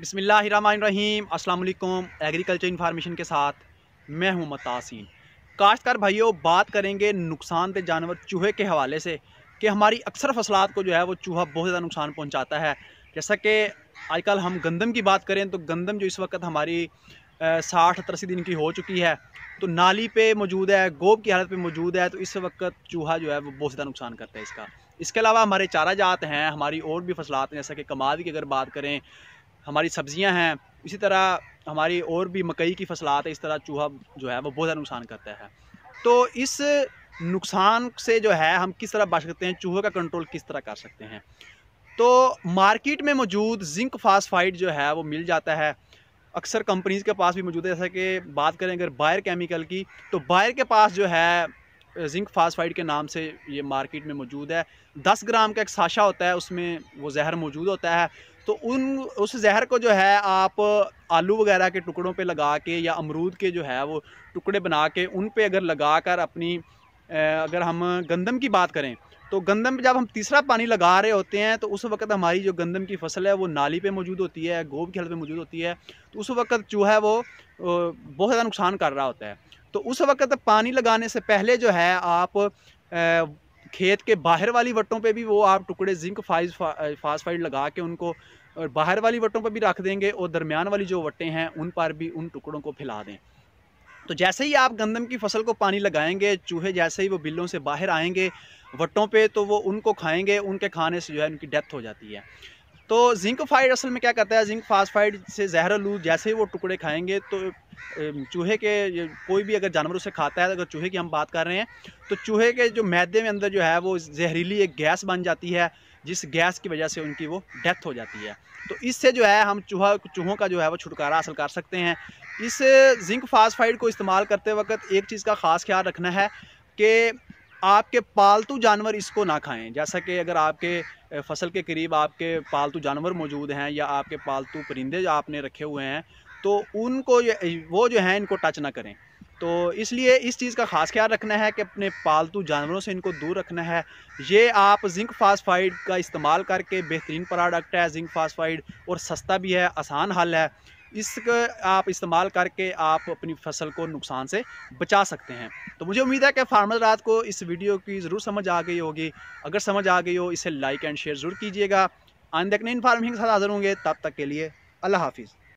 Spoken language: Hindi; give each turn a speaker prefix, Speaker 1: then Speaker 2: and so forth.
Speaker 1: बसमीम अल्लाम एग्रीकल्चर इन्फॉर्मेशन के साथ मैं हूं मतासीन काश्तकार भाइयों बात करेंगे नुकसानदेह जानवर चूहे के हवाले से कि हमारी अक्सर फसलात को जो है वो चूहा बहुत ज़्यादा नुकसान पहुंचाता है जैसा कि आजकल हम गंदम की बात करें तो गंदम जो इस वक्त हमारी साठ तरसी दिन की हो चुकी है तो नाली पे मौजूद है गोब की हालत पे मौजूद है तो इस वक्त चूहा जो है वो बहुत ज़्यादा नुकसान करता है इसका इसके अलावा हमारे चारा जात हैं हमारी और भी फसलात हैं जैसा कि कमाद की अगर बात करें हमारी सब्ज़ियाँ हैं इसी तरह हमारी और भी मकई की फसलात है इस तरह चूहा जो है वो बहुत ज़्यादा नुकसान करता है तो इस नुकसान से जो है हम किस तरह बच सकते हैं चूहे का कंट्रोल किस तरह कर सकते हैं तो मार्केट में मौजूद जिंक फास्फाइड जो है वो मिल जाता है अक्सर कंपनीज़ के पास भी मौजूद है जैसा कि बात करें अगर बायर केमिकल की तो बायर के पास जो है जिंक फास्फाइड के नाम से ये मार्केट में मौजूद है दस ग्राम का एक साशा होता है उसमें वो जहर मौजूद होता है तो उन उस जहर को जो है आप आलू वगैरह के टुकड़ों पे लगा के या अमरूद के जो है वो टुकड़े बना के उन पे अगर लगा कर अपनी अगर हम गंदम की बात करें तो गंदम जब हम तीसरा पानी लगा रहे होते हैं तो उस वक्त हमारी जो गंदम की फसल है वो नाली पे मौजूद होती है गोब की हल पे मौजूद होती है तो उस वक्त जो है वो बहुत ज़्यादा नुकसान कर रहा होता है तो उस वक्त पानी लगाने से पहले जो है आप खेत के बाहर वाली वट्टों पे भी वो आप टुकड़े जिंक फाइज फास्फाइड लगा के उनको और बाहर वाली वट्टों पर भी रख देंगे और दरमियान वाली जो वट्टें हैं उन पर भी उन टुकड़ों को फैला दें तो जैसे ही आप गंदम की फसल को पानी लगाएंगे चूहे जैसे ही वो बिल्लों से बाहर आएंगे वट्टों पे तो वो उनको खाएंगे उनके खाने से जो है उनकी डेथ हो जाती है तो जिंक फाइड असल में क्या करता है जिंक फास्फाइड से जहर लू जैसे ही वो टुकड़े खाएंगे तो चूहे के कोई भी अगर जानवर उसे खाता है अगर चूहे की हम बात कर रहे हैं तो चूहे के जो मैदे में अंदर जो है वो जहरीली एक गैस बन जाती है जिस गैस की वजह से उनकी वो डेथ हो जाती है तो इससे जो है हम चूहा चूहों का जो है वो छुटकारा हासिल कर सकते हैं इस जिंक फास्फाइड को इस्तेमाल करते वक्त एक चीज़ का ख़ास ख्याल रखना है कि आपके पालतू जानवर इसको ना खाएं जैसा कि अगर आपके फसल के करीब आपके पालतू जानवर मौजूद हैं या आपके पालतू परिंदे जो आपने रखे हुए हैं तो उनको वो जो हैं इनको टच ना करें तो इसलिए इस चीज़ का ख़ास ख्याल रखना है कि अपने पालतू जानवरों से इनको दूर रखना है ये आप जिंक फास्फाइड का इस्तेमाल करके बेहतरीन प्रोडक्ट है जिंक फास्फाइड और सस्ता भी है आसान हल है इसका आप इस्तेमाल करके आप अपनी फसल को नुकसान से बचा सकते हैं तो मुझे उम्मीद है कि फार्मर रात को इस वीडियो की ज़रूर समझ आ गई होगी अगर समझ आ गई हो इसे लाइक एंड शेयर ज़रूर कीजिएगा आइंदा इन फार्मिंग के साथ हाज़िर होंगे तब तक के लिए अल्लाह हाफिज़